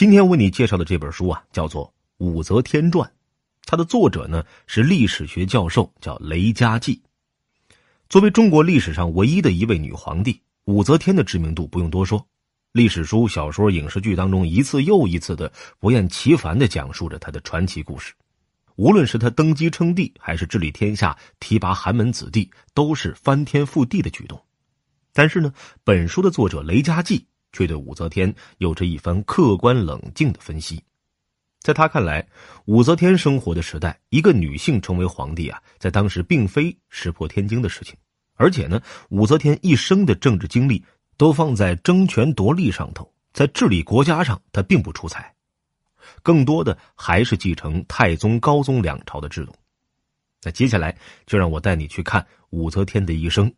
今天为你介绍的这本书啊，叫做《武则天传》，它的作者呢是历史学教授，叫雷佳骥。作为中国历史上唯一的一位女皇帝，武则天的知名度不用多说，历史书、小说、影视剧当中一次又一次的不厌其烦的讲述着她的传奇故事。无论是她登基称帝，还是治理天下、提拔寒门子弟，都是翻天覆地的举动。但是呢，本书的作者雷佳骥。却对武则天有着一番客观冷静的分析，在他看来，武则天生活的时代，一个女性成为皇帝啊，在当时并非石破天惊的事情。而且呢，武则天一生的政治经历都放在争权夺利上头，在治理国家上，她并不出彩，更多的还是继承太宗、高宗两朝的制度。那接下来，就让我带你去看武则天的一生，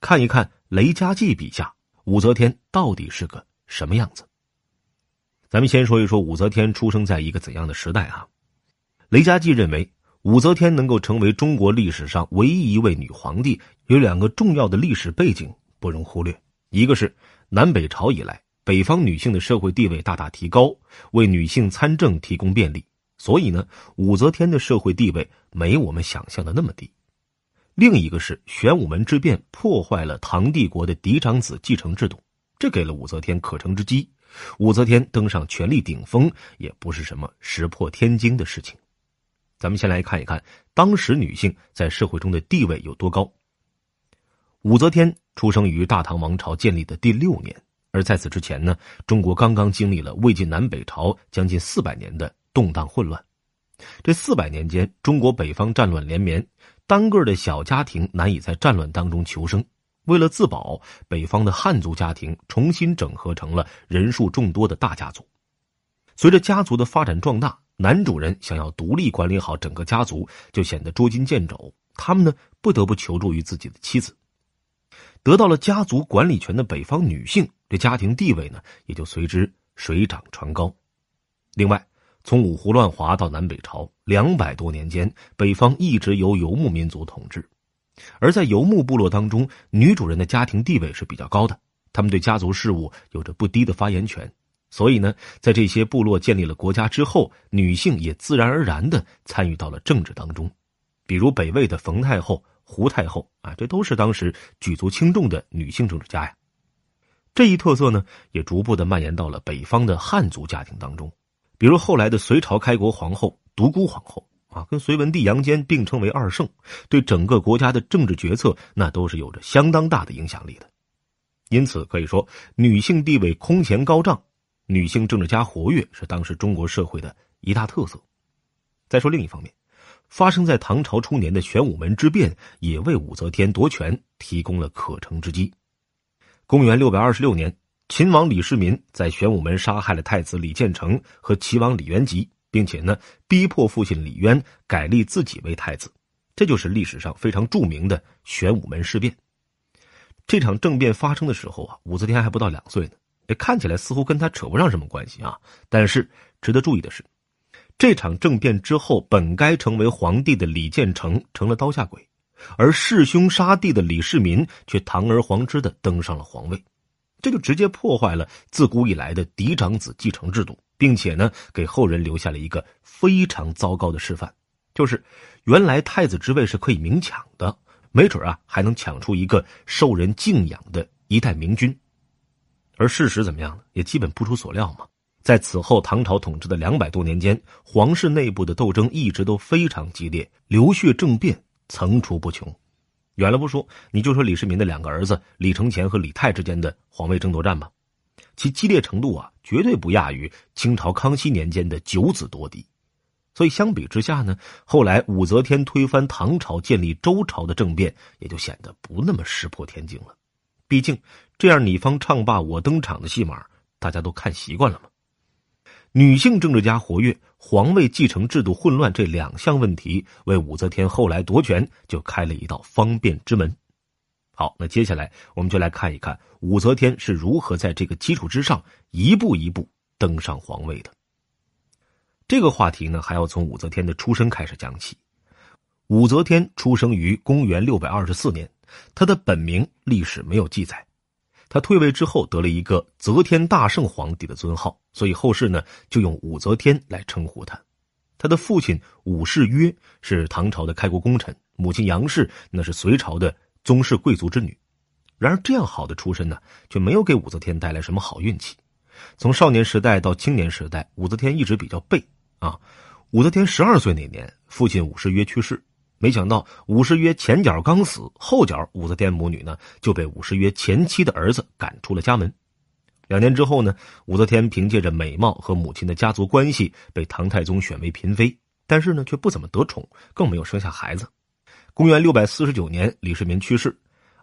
看一看雷家继笔下。武则天到底是个什么样子？咱们先说一说武则天出生在一个怎样的时代啊？雷佳继认为，武则天能够成为中国历史上唯一一位女皇帝，有两个重要的历史背景不容忽略。一个是南北朝以来，北方女性的社会地位大大提高，为女性参政提供便利。所以呢，武则天的社会地位没我们想象的那么低。另一个是玄武门之变破坏了唐帝国的嫡长子继承制度，这给了武则天可乘之机。武则天登上权力顶峰也不是什么石破天惊的事情。咱们先来看一看当时女性在社会中的地位有多高。武则天出生于大唐王朝建立的第六年，而在此之前呢，中国刚刚经历了魏晋南北朝将近四百年的动荡混乱。这四百年间，中国北方战乱连绵。单个的小家庭难以在战乱当中求生，为了自保，北方的汉族家庭重新整合成了人数众多的大家族。随着家族的发展壮大，男主人想要独立管理好整个家族就显得捉襟见肘，他们呢不得不求助于自己的妻子。得到了家族管理权的北方女性，这家庭地位呢也就随之水涨船高。另外。从五胡乱华到南北朝两百多年间，北方一直由游牧民族统治，而在游牧部落当中，女主人的家庭地位是比较高的，她们对家族事务有着不低的发言权。所以呢，在这些部落建立了国家之后，女性也自然而然的参与到了政治当中，比如北魏的冯太后、胡太后啊，这都是当时举足轻重的女性政治家呀。这一特色呢，也逐步的蔓延到了北方的汉族家庭当中。比如后来的隋朝开国皇后独孤皇后啊，跟隋文帝杨坚并称为二圣，对整个国家的政治决策那都是有着相当大的影响力的。因此可以说，女性地位空前高涨，女性政治家活跃是当时中国社会的一大特色。再说另一方面，发生在唐朝初年的玄武门之变，也为武则天夺权提供了可乘之机。公元六百二十六年。秦王李世民在玄武门杀害了太子李建成和齐王李元吉，并且呢，逼迫父亲李渊改立自己为太子。这就是历史上非常著名的玄武门事变。这场政变发生的时候啊，武则天还不到两岁呢。这看起来似乎跟他扯不上什么关系啊。但是值得注意的是，这场政变之后，本该成为皇帝的李建成成了刀下鬼，而弑兄杀弟的李世民却堂而皇之的登上了皇位。这就直接破坏了自古以来的嫡长子继承制度，并且呢，给后人留下了一个非常糟糕的示范，就是原来太子之位是可以明抢的，没准啊还能抢出一个受人敬仰的一代明君。而事实怎么样呢？也基本不出所料嘛。在此后唐朝统治的两百多年间，皇室内部的斗争一直都非常激烈，流血政变层出不穷。远了不说，你就说李世民的两个儿子李承乾和李泰之间的皇位争夺战吧，其激烈程度啊，绝对不亚于清朝康熙年间的九子夺嫡。所以相比之下呢，后来武则天推翻唐朝建立周朝的政变也就显得不那么石破天惊了。毕竟这样你方唱罢我登场的戏码，大家都看习惯了嘛。女性政治家活跃。皇位继承制度混乱这两项问题，为武则天后来夺权就开了一道方便之门。好，那接下来我们就来看一看武则天是如何在这个基础之上一步一步登上皇位的。这个话题呢，还要从武则天的出身开始讲起。武则天出生于公元六百二十四年，她的本名历史没有记载。他退位之后得了一个则天大圣皇帝的尊号，所以后世呢就用武则天来称呼他。他的父亲武士曰是唐朝的开国功臣，母亲杨氏那是隋朝的宗室贵族之女。然而这样好的出身呢，却没有给武则天带来什么好运气。从少年时代到青年时代，武则天一直比较背啊。武则天十二岁那年，父亲武士曰去世。没想到武十约前脚刚死，后脚武则天母女呢就被武十约前妻的儿子赶出了家门。两年之后呢，武则天凭借着美貌和母亲的家族关系，被唐太宗选为嫔妃。但是呢，却不怎么得宠，更没有生下孩子。公元六百四十九年，李世民去世，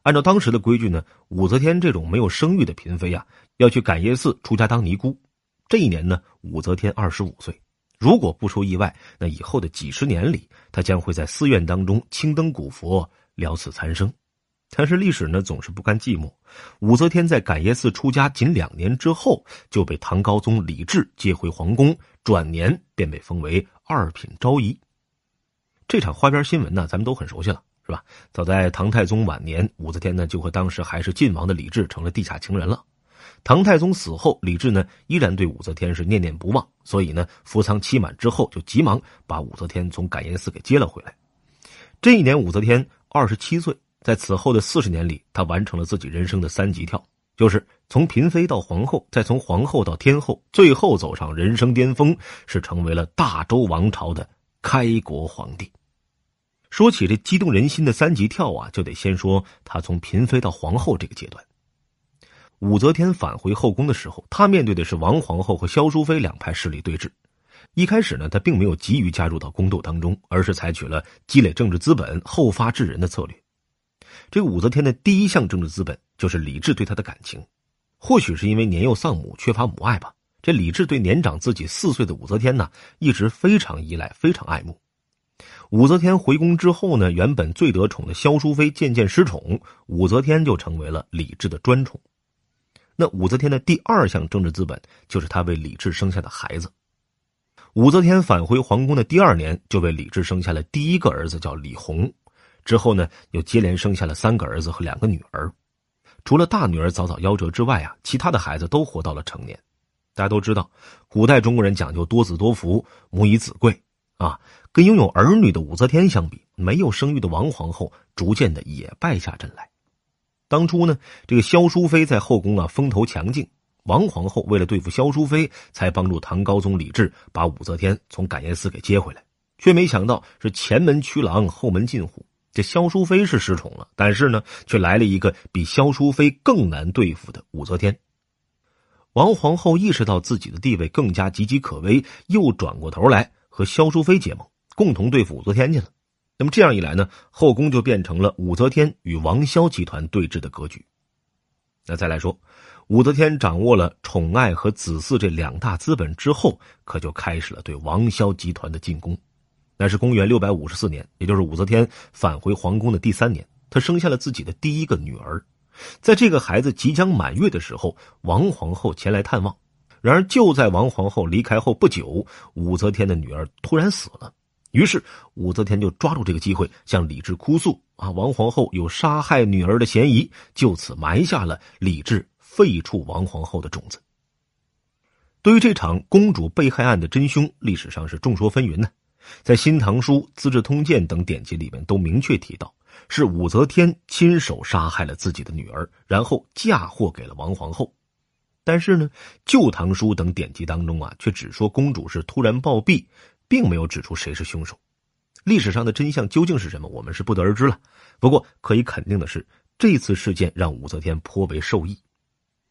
按照当时的规矩呢，武则天这种没有生育的嫔妃呀，要去感业寺出家当尼姑。这一年呢，武则天二十五岁。如果不出意外，那以后的几十年里，他将会在寺院当中青灯古佛了此残生。但是历史呢，总是不甘寂寞。武则天在感业寺出家仅两年之后，就被唐高宗李治接回皇宫，转年便被封为二品昭仪。这场花边新闻呢，咱们都很熟悉了，是吧？早在唐太宗晚年，武则天呢就和当时还是晋王的李治成了地下情人了。唐太宗死后，李治呢依然对武则天是念念不忘，所以呢，扶丧期满之后，就急忙把武则天从感业寺给接了回来。这一年，武则天二十七岁。在此后的四十年里，她完成了自己人生的三级跳，就是从嫔妃到皇后，再从皇后到天后，最后走上人生巅峰，是成为了大周王朝的开国皇帝。说起这激动人心的三级跳啊，就得先说她从嫔妃到皇后这个阶段。武则天返回后宫的时候，她面对的是王皇后和萧淑妃两派势力对峙。一开始呢，她并没有急于加入到宫斗当中，而是采取了积累政治资本、后发制人的策略。这武则天的第一项政治资本就是李治对她的感情。或许是因为年幼丧母，缺乏母爱吧。这李治对年长自己四岁的武则天呢，一直非常依赖，非常爱慕。武则天回宫之后呢，原本最得宠的萧淑妃渐渐失宠，武则天就成为了李治的专宠。那武则天的第二项政治资本就是她为李治生下的孩子。武则天返回皇宫的第二年，就为李治生下了第一个儿子，叫李弘。之后呢，又接连生下了三个儿子和两个女儿。除了大女儿早早夭折之外啊，其他的孩子都活到了成年。大家都知道，古代中国人讲究多子多福，母以子贵啊。跟拥有儿女的武则天相比，没有生育的王皇后逐渐的也败下阵来。当初呢，这个萧淑妃在后宫啊风头强劲，王皇后为了对付萧淑妃，才帮助唐高宗李治把武则天从感业寺给接回来，却没想到是前门驱狼，后门进虎。这萧淑妃是失宠了，但是呢，却来了一个比萧淑妃更难对付的武则天。王皇后意识到自己的地位更加岌岌可危，又转过头来和萧淑妃结盟，共同对付武则天去了。那么这样一来呢，后宫就变成了武则天与王萧集团对峙的格局。那再来说，武则天掌握了宠爱和子嗣这两大资本之后，可就开始了对王萧集团的进攻。那是公元六百五十四年，也就是武则天返回皇宫的第三年，她生下了自己的第一个女儿。在这个孩子即将满月的时候，王皇后前来探望。然而就在王皇后离开后不久，武则天的女儿突然死了。于是，武则天就抓住这个机会，向李治哭诉：“啊，王皇后有杀害女儿的嫌疑。”就此埋下了李治废黜王皇后的种子。对于这场公主被害案的真凶，历史上是众说纷纭呢。在《新唐书》《资治通鉴》等典籍里面都明确提到，是武则天亲手杀害了自己的女儿，然后嫁祸给了王皇后。但是呢，《旧唐书》等典籍当中啊，却只说公主是突然暴毙。并没有指出谁是凶手，历史上的真相究竟是什么，我们是不得而知了。不过可以肯定的是，这次事件让武则天颇为受益。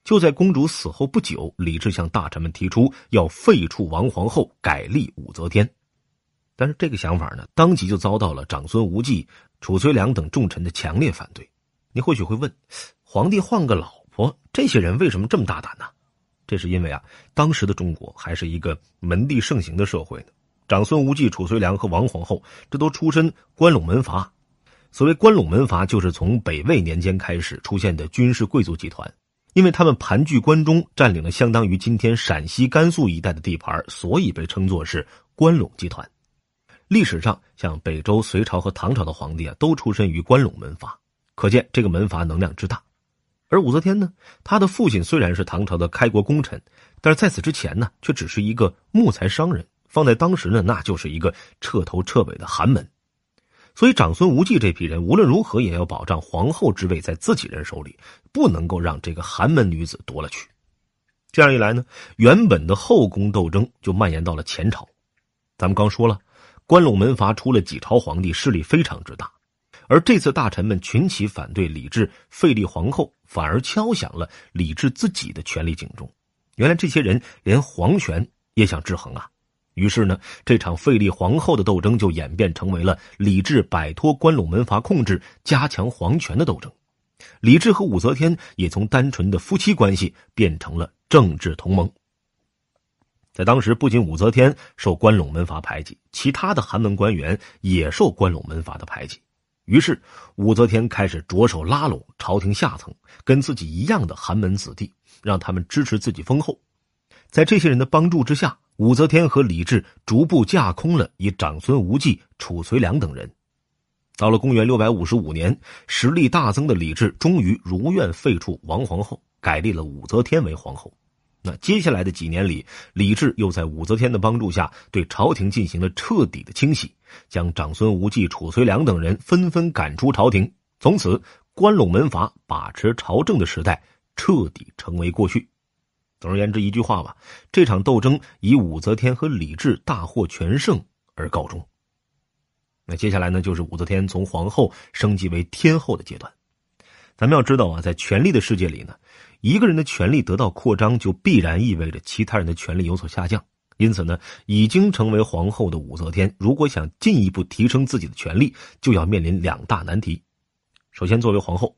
就在公主死后不久，李治向大臣们提出要废黜王皇后，改立武则天。但是这个想法呢，当即就遭到了长孙无忌、褚遂良等重臣的强烈反对。你或许会问，皇帝换个老婆，这些人为什么这么大胆呢？这是因为啊，当时的中国还是一个门第盛行的社会呢。长孙无忌、褚遂良和王皇后，这都出身关陇门阀。所谓关陇门阀，就是从北魏年间开始出现的军事贵族集团，因为他们盘踞关中，占领了相当于今天陕西、甘肃一带的地盘，所以被称作是关陇集团。历史上，像北周、隋朝和唐朝的皇帝啊，都出身于关陇门阀，可见这个门阀能量之大。而武则天呢，她的父亲虽然是唐朝的开国功臣，但是在此之前呢，却只是一个木材商人。放在当时呢，那就是一个彻头彻尾的寒门，所以长孙无忌这批人无论如何也要保障皇后之位在自己人手里，不能够让这个寒门女子夺了去。这样一来呢，原本的后宫斗争就蔓延到了前朝。咱们刚说了，关陇门阀出了几朝皇帝，势力非常之大，而这次大臣们群起反对李治废立皇后，反而敲响了李治自己的权力警钟。原来这些人连皇权也想制衡啊。于是呢，这场废立皇后的斗争就演变成为了李治摆脱关陇门阀控制、加强皇权的斗争。李治和武则天也从单纯的夫妻关系变成了政治同盟。在当时，不仅武则天受关陇门阀排挤，其他的寒门官员也受关陇门阀的排挤。于是，武则天开始着手拉拢朝廷下层，跟自己一样的寒门子弟，让他们支持自己封后。在这些人的帮助之下。武则天和李治逐步架空了以长孙无忌、褚遂良等人。到了公元六百五十五年，实力大增的李治终于如愿废黜王皇后，改立了武则天为皇后。那接下来的几年里，李治又在武则天的帮助下，对朝廷进行了彻底的清洗，将长孙无忌、褚遂良等人纷纷赶出朝廷。从此，关陇门阀把持朝政的时代彻底成为过去。总而言之，一句话吧，这场斗争以武则天和李治大获全胜而告终。那接下来呢，就是武则天从皇后升级为天后的阶段。咱们要知道啊，在权力的世界里呢，一个人的权力得到扩张，就必然意味着其他人的权力有所下降。因此呢，已经成为皇后的武则天，如果想进一步提升自己的权力，就要面临两大难题。首先，作为皇后。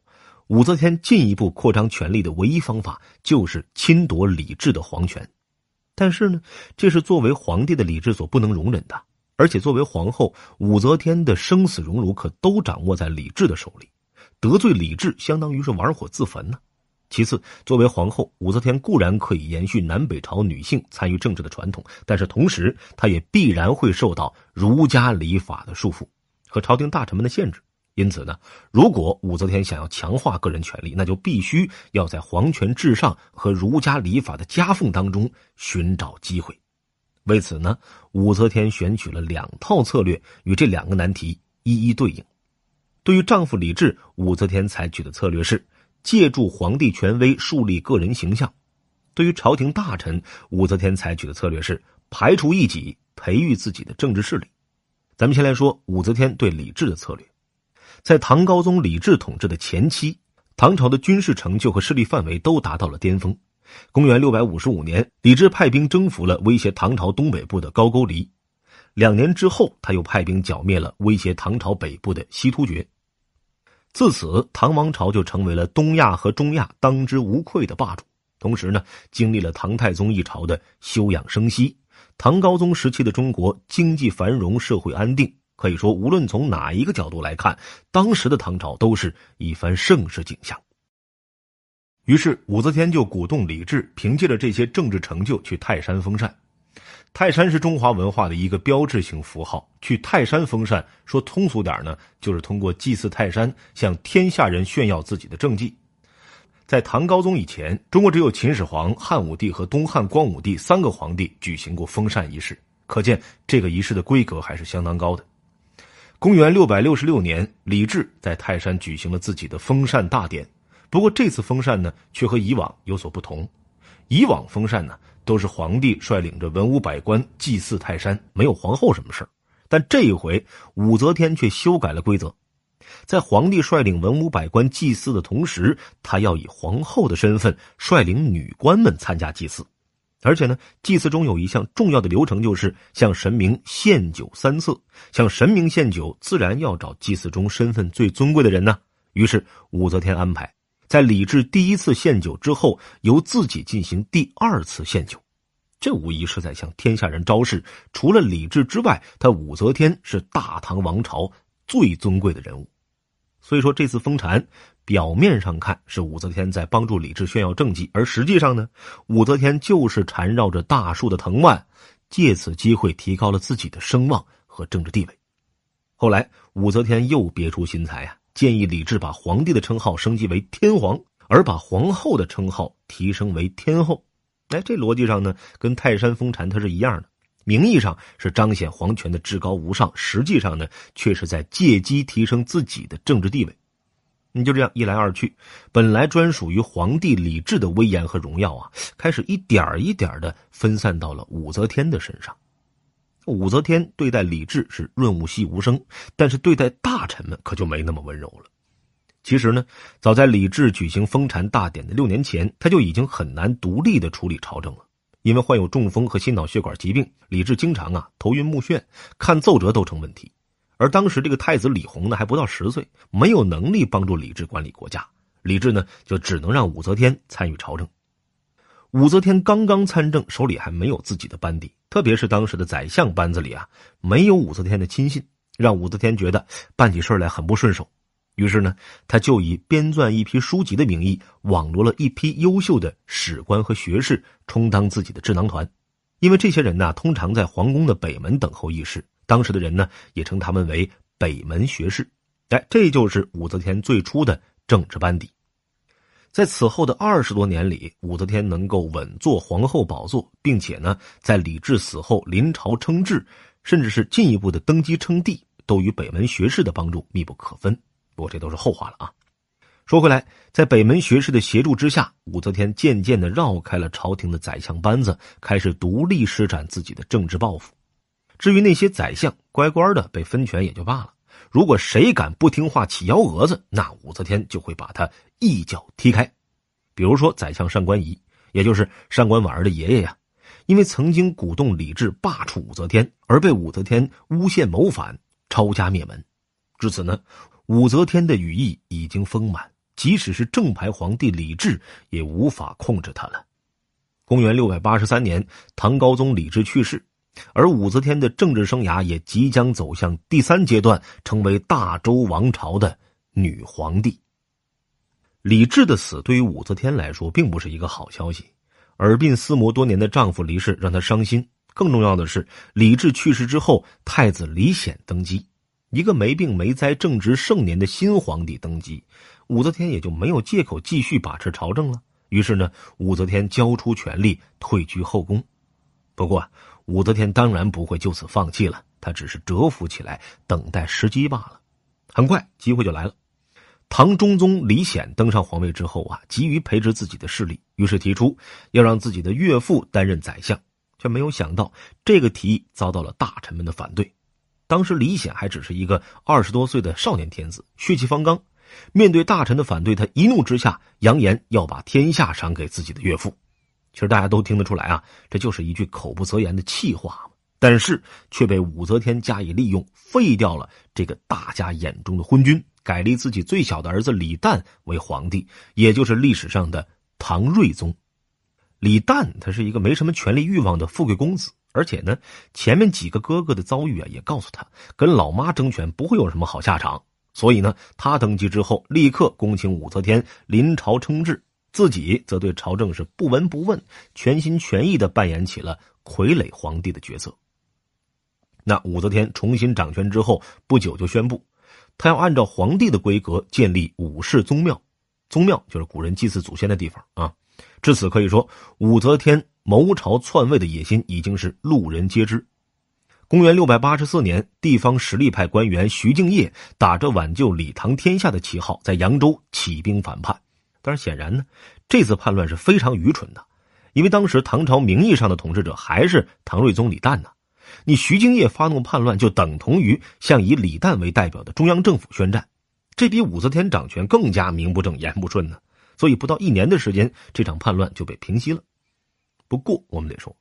武则天进一步扩张权力的唯一方法，就是侵夺李治的皇权。但是呢，这是作为皇帝的李治所不能容忍的。而且作为皇后，武则天的生死荣辱可都掌握在李治的手里，得罪李治，相当于是玩火自焚呢。其次，作为皇后，武则天固然可以延续南北朝女性参与政治的传统，但是同时，她也必然会受到儒家礼法的束缚和朝廷大臣们的限制。因此呢，如果武则天想要强化个人权利，那就必须要在皇权至上和儒家礼法的夹缝当中寻找机会。为此呢，武则天选取了两套策略，与这两个难题一一对应。对于丈夫李治，武则天采取的策略是借助皇帝权威树立个人形象；对于朝廷大臣，武则天采取的策略是排除异己，培育自己的政治势力。咱们先来说武则天对李治的策略。在唐高宗李治统治的前期，唐朝的军事成就和势力范围都达到了巅峰。公元六百五十五年，李治派兵征服了威胁唐朝东北部的高句丽；两年之后，他又派兵剿灭了威胁唐朝北部的西突厥。自此，唐王朝就成为了东亚和中亚当之无愧的霸主。同时呢，经历了唐太宗一朝的休养生息，唐高宗时期的中国经济繁荣，社会安定。可以说，无论从哪一个角度来看，当时的唐朝都是一番盛世景象。于是，武则天就鼓动李治，凭借着这些政治成就去泰山封禅。泰山是中华文化的一个标志性符号，去泰山封禅，说通俗点呢，就是通过祭祀泰山，向天下人炫耀自己的政绩。在唐高宗以前，中国只有秦始皇、汉武帝和东汉光武帝三个皇帝举行过封禅仪式，可见这个仪式的规格还是相当高的。公元六百六十六年，李治在泰山举行了自己的封禅大典。不过，这次封禅呢，却和以往有所不同。以往封禅呢，都是皇帝率领着文武百官祭祀泰山，没有皇后什么事但这一回，武则天却修改了规则，在皇帝率领文武百官祭祀的同时，她要以皇后的身份率领女官们参加祭祀。而且呢，祭祀中有一项重要的流程，就是向神明献酒三次。向神明献酒，自然要找祭祀中身份最尊贵的人呢。于是武则天安排，在李治第一次献酒之后，由自己进行第二次献酒。这无疑是在向天下人昭示，除了李治之外，他武则天是大唐王朝最尊贵的人物。所以说这次封禅，表面上看是武则天在帮助李治炫耀政绩，而实际上呢，武则天就是缠绕着大树的藤蔓，借此机会提高了自己的声望和政治地位。后来武则天又别出心裁啊，建议李治把皇帝的称号升级为天皇，而把皇后的称号提升为天后。哎，这逻辑上呢，跟泰山封禅它是一样的。名义上是彰显皇权的至高无上，实际上呢，却是在借机提升自己的政治地位。你就这样一来二去，本来专属于皇帝李治的威严和荣耀啊，开始一点一点的分散到了武则天的身上。武则天对待李治是润物细无声，但是对待大臣们可就没那么温柔了。其实呢，早在李治举行封禅大典的六年前，他就已经很难独立的处理朝政了。因为患有中风和心脑血管疾病，李治经常啊头晕目眩，看奏折都成问题。而当时这个太子李弘呢，还不到十岁，没有能力帮助李治管理国家。李治呢，就只能让武则天参与朝政。武则天刚刚参政，手里还没有自己的班底，特别是当时的宰相班子里啊，没有武则天的亲信，让武则天觉得办起事来很不顺手。于是呢，他就以编撰一批书籍的名义，网罗了一批优秀的史官和学士，充当自己的智囊团。因为这些人呢，通常在皇宫的北门等候议事，当时的人呢，也称他们为“北门学士”。哎，这就是武则天最初的政治班底。在此后的二十多年里，武则天能够稳坐皇后宝座，并且呢，在李治死后临朝称制，甚至是进一步的登基称帝，都与北门学士的帮助密不可分。不过这都是后话了啊！说回来，在北门学士的协助之下，武则天渐渐的绕开了朝廷的宰相班子，开始独立施展自己的政治抱负。至于那些宰相乖乖的被分权也就罢了，如果谁敢不听话起幺蛾子，那武则天就会把他一脚踢开。比如说宰相上官仪，也就是上官婉儿的爷爷呀，因为曾经鼓动李治罢黜武则天，而被武则天诬陷谋反，抄家灭门。至此呢。武则天的羽翼已经丰满，即使是正牌皇帝李治也无法控制她了。公元六百八十三年，唐高宗李治去世，而武则天的政治生涯也即将走向第三阶段，成为大周王朝的女皇帝。李治的死对于武则天来说并不是一个好消息，耳鬓厮磨多年的丈夫离世让她伤心。更重要的是，李治去世之后，太子李显登基。一个没病没灾、正值盛年的新皇帝登基，武则天也就没有借口继续把持朝政了。于是呢，武则天交出权力，退居后宫。不过，武则天当然不会就此放弃了，她只是蛰伏起来，等待时机罢了。很快，机会就来了。唐中宗李显登上皇位之后啊，急于培植自己的势力，于是提出要让自己的岳父担任宰相，却没有想到这个提议遭到了大臣们的反对。当时李显还只是一个二十多岁的少年天子，血气方刚，面对大臣的反对，他一怒之下扬言要把天下赏给自己的岳父。其实大家都听得出来啊，这就是一句口不择言的气话嘛。但是却被武则天加以利用，废掉了这个大家眼中的昏君，改立自己最小的儿子李旦为皇帝，也就是历史上的唐睿宗。李旦他是一个没什么权力欲望的富贵公子。而且呢，前面几个哥哥的遭遇啊，也告诉他跟老妈争权不会有什么好下场。所以呢，他登基之后立刻恭请武则天临朝称制，自己则对朝政是不闻不问，全心全意的扮演起了傀儡皇帝的角色。那武则天重新掌权之后，不久就宣布，他要按照皇帝的规格建立武氏宗庙，宗庙就是古人祭祀祖先的地方啊。至此可以说，武则天。谋朝篡位的野心已经是路人皆知。公元六百八十四年，地方实力派官员徐敬业打着挽救李唐天下的旗号，在扬州起兵反叛。但是显然呢，这次叛乱是非常愚蠢的，因为当时唐朝名义上的统治者还是唐睿宗李旦呢。你徐敬业发动叛乱，就等同于向以李旦为代表的中央政府宣战，这比武则天掌权更加名不正言不顺呢。所以不到一年的时间，这场叛乱就被平息了。不过，我们得说，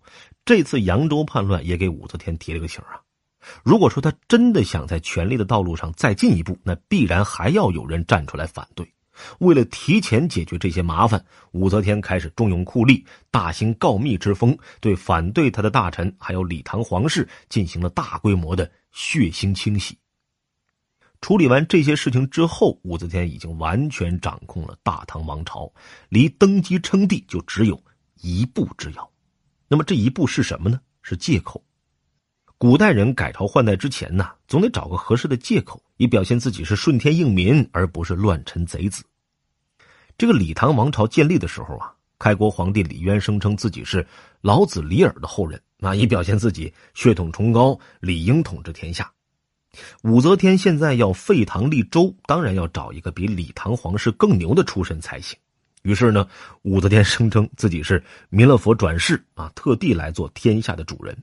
这次扬州叛乱也给武则天提了个醒啊。如果说他真的想在权力的道路上再进一步，那必然还要有人站出来反对。为了提前解决这些麻烦，武则天开始重用酷吏，大兴告密之风，对反对他的大臣还有李唐皇室进行了大规模的血腥清洗。处理完这些事情之后，武则天已经完全掌控了大唐王朝，离登基称帝就只有。一步之遥，那么这一步是什么呢？是借口。古代人改朝换代之前呢，总得找个合适的借口，以表现自己是顺天应民，而不是乱臣贼子。这个李唐王朝建立的时候啊，开国皇帝李渊声称自己是老子李耳的后人，那以表现自己血统崇高，理应统治天下。武则天现在要废唐立周，当然要找一个比李唐皇室更牛的出身才行。于是呢，武则天声称自己是弥勒佛转世啊，特地来做天下的主人。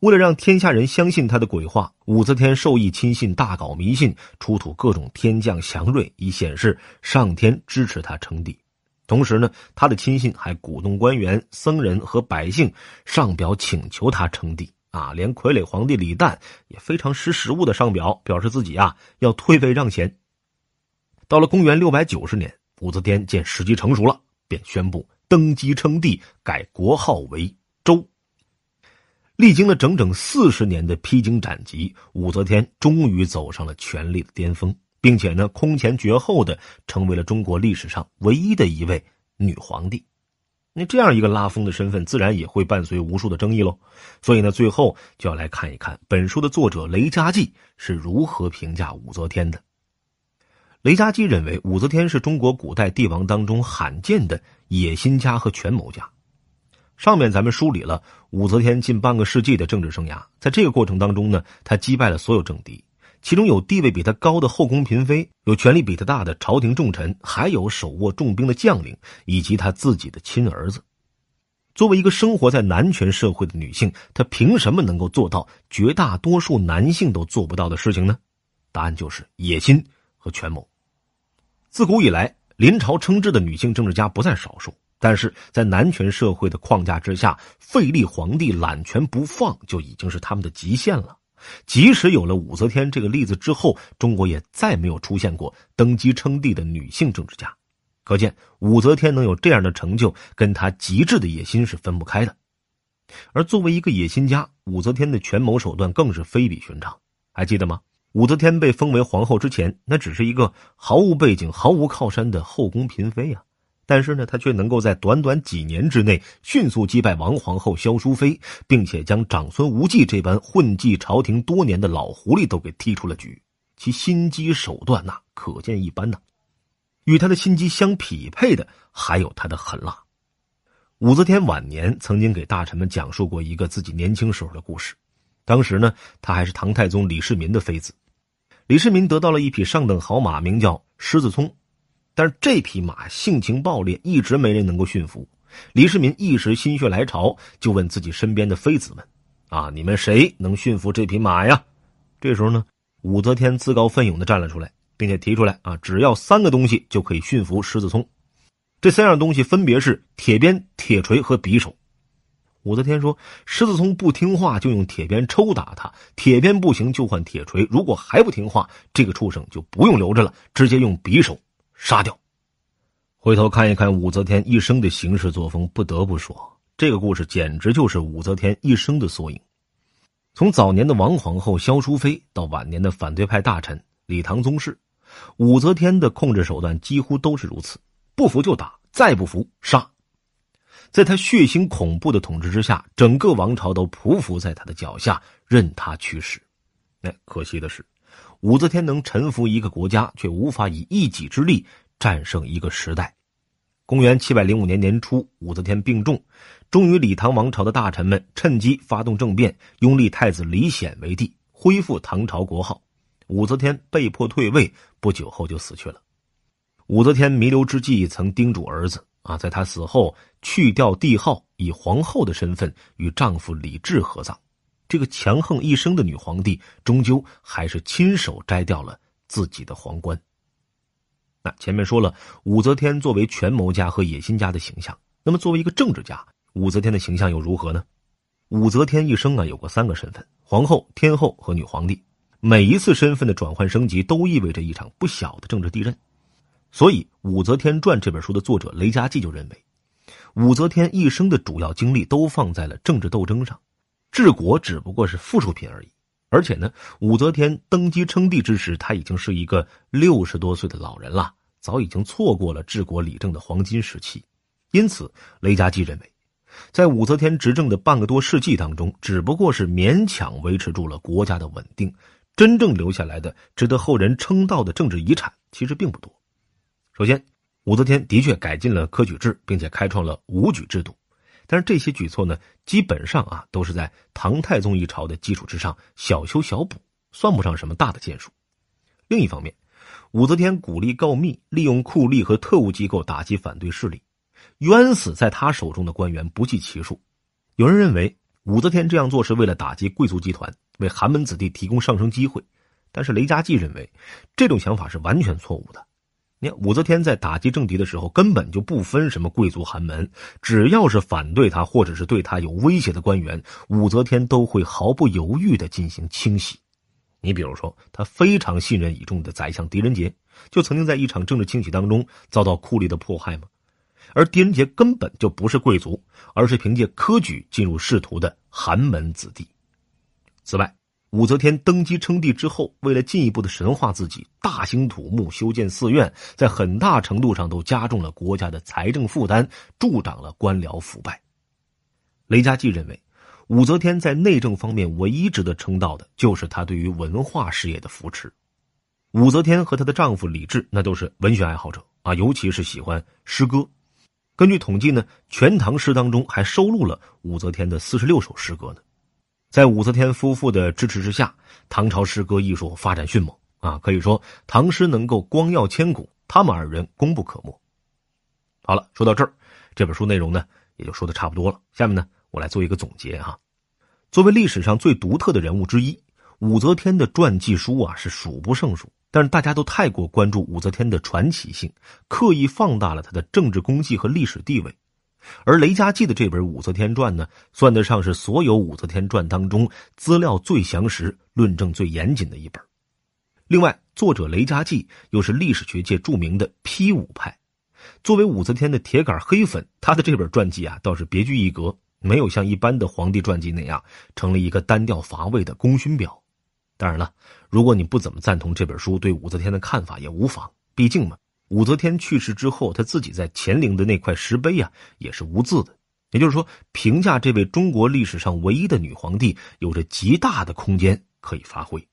为了让天下人相信他的鬼话，武则天授意亲信大搞迷信，出土各种天降祥瑞，以显示上天支持他称帝。同时呢，他的亲信还鼓动官员、僧人和百姓上表请求他称帝啊。连傀儡皇帝李旦也非常识时务的上表，表示自己啊要退位让贤。到了公元六百九十年。武则天见时机成熟了，便宣布登基称帝，改国号为周。历经了整整四十年的披荆斩棘，武则天终于走上了权力的巅峰，并且呢，空前绝后的成为了中国历史上唯一的一位女皇帝。那这样一个拉风的身份，自然也会伴随无数的争议喽。所以呢，最后就要来看一看本书的作者雷佳继是如何评价武则天的。雷佳基认为，武则天是中国古代帝王当中罕见的野心家和权谋家。上面咱们梳理了武则天近半个世纪的政治生涯，在这个过程当中呢，她击败了所有政敌，其中有地位比她高的后宫嫔妃，有权力比她大的朝廷重臣，还有手握重兵的将领，以及她自己的亲儿子。作为一个生活在男权社会的女性，她凭什么能够做到绝大多数男性都做不到的事情呢？答案就是野心和权谋。自古以来，临朝称制的女性政治家不在少数，但是在男权社会的框架之下，废立皇帝、揽权不放就已经是他们的极限了。即使有了武则天这个例子之后，中国也再没有出现过登基称帝的女性政治家。可见，武则天能有这样的成就，跟她极致的野心是分不开的。而作为一个野心家，武则天的权谋手段更是非比寻常。还记得吗？武则天被封为皇后之前，那只是一个毫无背景、毫无靠山的后宫嫔妃啊。但是呢，她却能够在短短几年之内迅速击败王皇后、萧淑妃，并且将长孙无忌这般混迹朝廷多年的老狐狸都给踢出了局，其心机手段那可见一斑呐。与他的心机相匹配的还有他的狠辣。武则天晚年曾经给大臣们讲述过一个自己年轻时候的故事，当时呢，她还是唐太宗李世民的妃子。李世民得到了一匹上等好马，名叫狮子聪，但是这匹马性情暴烈，一直没人能够驯服。李世民一时心血来潮，就问自己身边的妃子们：“啊，你们谁能驯服这匹马呀？”这时候呢，武则天自告奋勇的站了出来，并且提出来：“啊，只要三个东西就可以驯服狮子聪。这三样东西分别是铁鞭、铁锤和匕首。”武则天说：“狮子聪不听话，就用铁鞭抽打他；铁鞭不行，就换铁锤；如果还不听话，这个畜生就不用留着了，直接用匕首杀掉。”回头看一看武则天一生的行事作风，不得不说，这个故事简直就是武则天一生的缩影。从早年的王皇后、萧淑妃到晚年的反对派大臣李唐宗室，武则天的控制手段几乎都是如此：不服就打，再不服杀。在他血腥恐怖的统治之下，整个王朝都匍匐在他的脚下，任他驱使。那可惜的是，武则天能臣服一个国家，却无法以一己之力战胜一个时代。公元七百零五年年初，武则天病重，忠于李唐王朝的大臣们趁机发动政变，拥立太子李显为帝，恢复唐朝国号。武则天被迫退位，不久后就死去了。武则天弥留之际，曾叮嘱儿子。啊，在她死后去掉帝号，以皇后的身份与丈夫李治合葬。这个强横一生的女皇帝，终究还是亲手摘掉了自己的皇冠。那前面说了，武则天作为权谋家和野心家的形象，那么作为一个政治家，武则天的形象又如何呢？武则天一生呢，有过三个身份：皇后、天后和女皇帝。每一次身份的转换升级，都意味着一场不小的政治地震。所以，《武则天传》这本书的作者雷佳记就认为，武则天一生的主要精力都放在了政治斗争上，治国只不过是附属品而已。而且呢，武则天登基称帝之时，她已经是一个六十多岁的老人了，早已经错过了治国理政的黄金时期。因此，雷佳记认为，在武则天执政的半个多世纪当中，只不过是勉强维持住了国家的稳定，真正留下来的值得后人称道的政治遗产其实并不多。首先，武则天的确改进了科举制，并且开创了武举制度，但是这些举措呢，基本上啊都是在唐太宗一朝的基础之上小修小补，算不上什么大的建树。另一方面，武则天鼓励告密，利用酷吏和特务机构打击反对势力，冤死在他手中的官员不计其数。有人认为武则天这样做是为了打击贵族集团，为寒门子弟提供上升机会，但是雷佳继认为这种想法是完全错误的。武则天在打击政敌的时候，根本就不分什么贵族寒门，只要是反对他或者是对他有威胁的官员，武则天都会毫不犹豫的进行清洗。你比如说，他非常信任倚重的宰相狄仁杰，就曾经在一场政治清洗当中遭到酷吏的迫害嘛。而狄仁杰根本就不是贵族，而是凭借科举进入仕途的寒门子弟。此外，武则天登基称帝之后，为了进一步的神化自己，大兴土木，修建寺院，在很大程度上都加重了国家的财政负担，助长了官僚腐败。雷佳记认为，武则天在内政方面唯一值得称道的，就是她对于文化事业的扶持。武则天和她的丈夫李治，那都是文学爱好者啊，尤其是喜欢诗歌。根据统计呢，《全唐诗》当中还收录了武则天的四十六首诗歌呢。在武则天夫妇的支持之下，唐朝诗歌艺术发展迅猛啊！可以说，唐诗能够光耀千古，他们二人功不可没。好了，说到这儿，这本书内容呢也就说的差不多了。下面呢，我来做一个总结哈。作为历史上最独特的人物之一，武则天的传记书啊是数不胜数，但是大家都太过关注武则天的传奇性，刻意放大了她的政治功绩和历史地位。而雷佳记的这本《武则天传》呢，算得上是所有武则天传当中资料最详实、论证最严谨的一本。另外，作者雷佳记又是历史学界著名的批武派，作为武则天的铁杆黑粉，他的这本传记啊，倒是别具一格，没有像一般的皇帝传记那样成了一个单调乏味的功勋表。当然了，如果你不怎么赞同这本书对武则天的看法，也无妨，毕竟嘛。武则天去世之后，她自己在乾陵的那块石碑啊，也是无字的。也就是说，评价这位中国历史上唯一的女皇帝，有着极大的空间可以发挥。